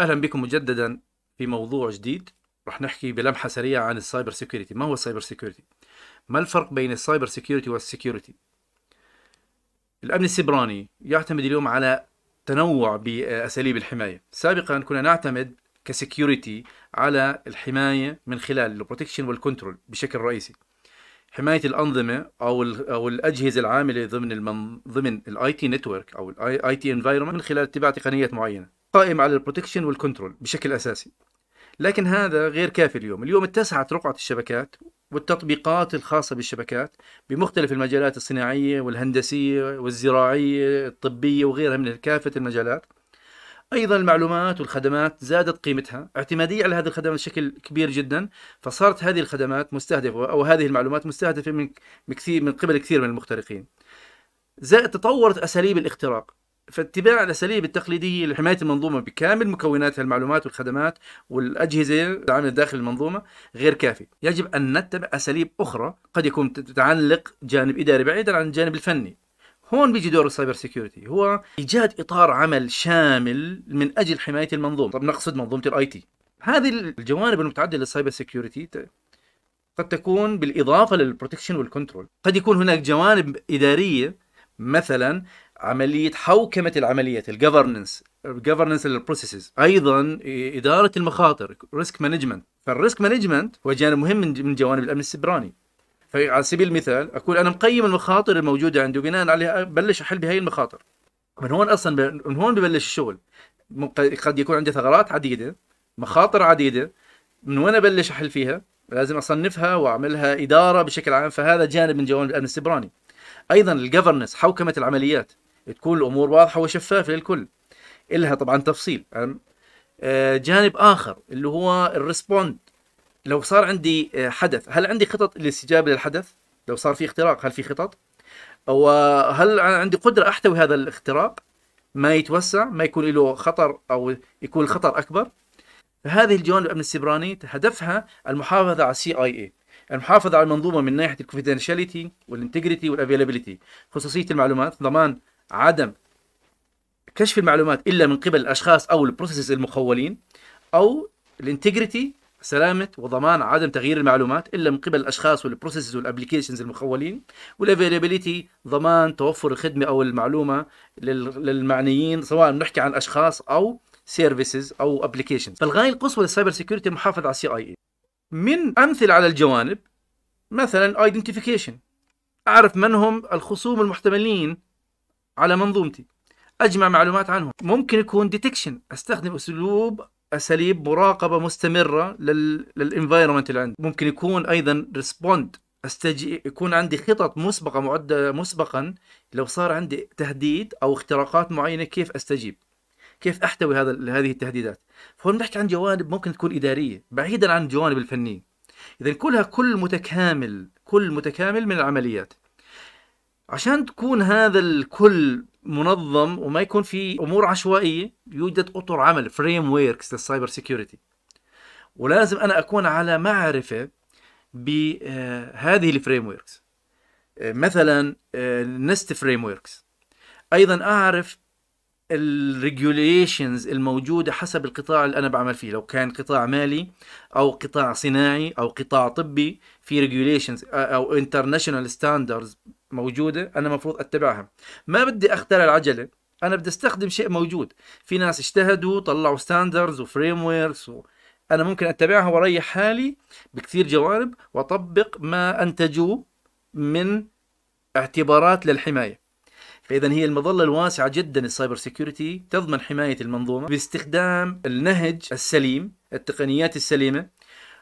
اهلا بكم مجددا في موضوع جديد رح نحكي بلمحه سريعه عن السايبر سيكيورتي ما هو السايبر سيكيورتي ما الفرق بين السايبر سيكيورتي والسيكيورتي الامن السيبراني يعتمد اليوم على تنوع باساليب الحمايه سابقا كنا نعتمد كسيكيورتي على الحمايه من خلال البروتكشن والكنترول بشكل رئيسي حمايه الانظمه او او الاجهزه العامله ضمن ضمن الاي تي نتورك او الاي تي انفايرمنت من خلال اتباع تقنيات معينه قائم على البروتكشن والكنترول بشكل اساسي لكن هذا غير كافي اليوم اليوم اتسعت رقعة الشبكات والتطبيقات الخاصة بالشبكات بمختلف المجالات الصناعية والهندسية والزراعية الطبية وغيرها من كافة المجالات ايضا المعلومات والخدمات زادت قيمتها اعتماديه على هذه الخدمات بشكل كبير جدا فصارت هذه الخدمات مستهدفه او هذه المعلومات مستهدفه من كثير من قبل كثير من المخترقين زائد تطورت اساليب الاختراق فاتباع الاساليب التقليديه لحمايه المنظومه بكامل مكوناتها المعلومات والخدمات والاجهزه العامله داخل المنظومه غير كافي، يجب ان نتبع اساليب اخرى قد يكون تتعلق جانب اداري بعيدا عن الجانب الفني. هون بيجي دور السايبر سيكيورتي هو ايجاد اطار عمل شامل من اجل حمايه المنظومه، طب نقصد منظومه الاي تي. هذه الجوانب المتعدده للسايبر سيكيورتي قد تكون بالاضافه للبروتكشن والكنترول، قد يكون هناك جوانب اداريه مثلا عمليه حوكمه العمليات الجفرنس الجفرنس البروسيسز ايضا اداره المخاطر ريسك مانجمنت فالريسك مانجمنت هو جانب مهم من جوانب الامن السبراني فعلى سبيل المثال اقول انا مقيم المخاطر الموجوده عندي وبناء عليها ابلش احل بهي المخاطر من هون اصلا من هون ببلش الشغل قد يكون عندي ثغرات عديده مخاطر عديده من وين ابلش احل فيها لازم اصنفها واعملها اداره بشكل عام فهذا جانب من جوانب الامن السبراني ايضا الجفرنس حوكمه العمليات تكون الامور واضحه وشفافه للكل إلها طبعا تفصيل آه، جانب اخر اللي هو الريسبوند لو صار عندي آه، حدث هل عندي خطط للاستجابه للحدث لو صار في اختراق هل في خطط او هل عندي قدره احتوي هذا الاختراق ما يتوسع ما يكون له خطر او يكون الخطر اكبر فهذه الجوانب الامن السيبراني هدفها المحافظه على السي اي اي المحافظه على المنظومه من ناحيه الكونفدينشاليتي والانتجريتي والافيلابيلتي خصوصيه المعلومات ضمان عدم كشف المعلومات الا من قبل الاشخاص او البروسيسز المخولين او الانتجريتي سلامة وضمان عدم تغيير المعلومات الا من قبل الاشخاص والبروسيسز والابلكيشنز المخولين والافيلابيليتي ضمان توفر الخدمه او المعلومه للمعنيين سواء بنحكي عن اشخاص او سيرفيسز او ابلكيشنز فالغايه القصوى للسايبر سيكيورتي المحافظه على السي اي اي من امثله على الجوانب مثلا ايدنتيفيكيشن اعرف من هم الخصوم المحتملين على منظومتي اجمع معلومات عنهم ممكن يكون ديتكشن استخدم اسلوب اساليب مراقبه مستمره للانفايرمنت اللي عندي ممكن يكون ايضا ريسبوند استجي يكون عندي خطط مسبقه معده مسبقا لو صار عندي تهديد او اختراقات معينه كيف استجيب كيف احتوي هذا هذه التهديدات فهون بنحكي عن جوانب ممكن تكون اداريه بعيدا عن الجوانب الفنيه اذا كلها كل متكامل كل متكامل من العمليات عشان تكون هذا الكل منظم وما يكون في امور عشوائيه يوجد اطر عمل فريم ويركس للسايبر سيكيورتي ولازم انا اكون على معرفه بهذه الفريم ويركس مثلا آه، نست فريم ويركس ايضا اعرف الريجوليشنز الموجوده حسب القطاع اللي انا بعمل فيه لو كان قطاع مالي او قطاع صناعي او قطاع طبي في ريجوليشنز آه، او انترناشونال ستاندرز موجوده انا المفروض اتبعها ما بدي اخترع العجله انا بدي استخدم شيء موجود في ناس اجتهدوا طلعوا ستاندرز وفريم ويركس و... انا ممكن اتبعها واريح حالي بكثير جوانب واطبق ما أنتجوا من اعتبارات للحمايه فاذا هي المظله الواسعه جدا السايبر سيكيورتي تضمن حمايه المنظومه باستخدام النهج السليم التقنيات السليمه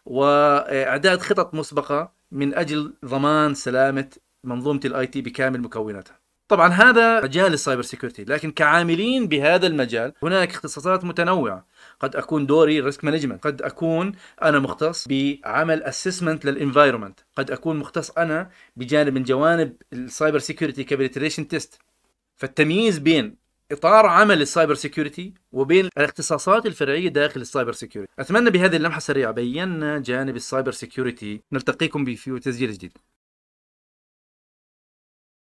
واعداد خطط مسبقه من اجل ضمان سلامه منظومه الاي تي بكامل مكوناتها طبعا هذا مجال السايبر سيكيورتي لكن كعاملين بهذا المجال هناك اختصاصات متنوعه قد اكون دوري ريسك مانجمنت قد اكون انا مختص بعمل اسسمنت للانفايرمنت قد اكون مختص انا بجانب من جوانب السايبر سيكيورتي كابيليتريشن تيست فالتمييز بين اطار عمل السايبر سيكيورتي وبين الاختصاصات الفرعيه داخل السايبر سيكيورتي اتمنى بهذه اللمحه السريعه بينا جانب السايبر سيكيورتي نلتقيكم في تسجيل جديد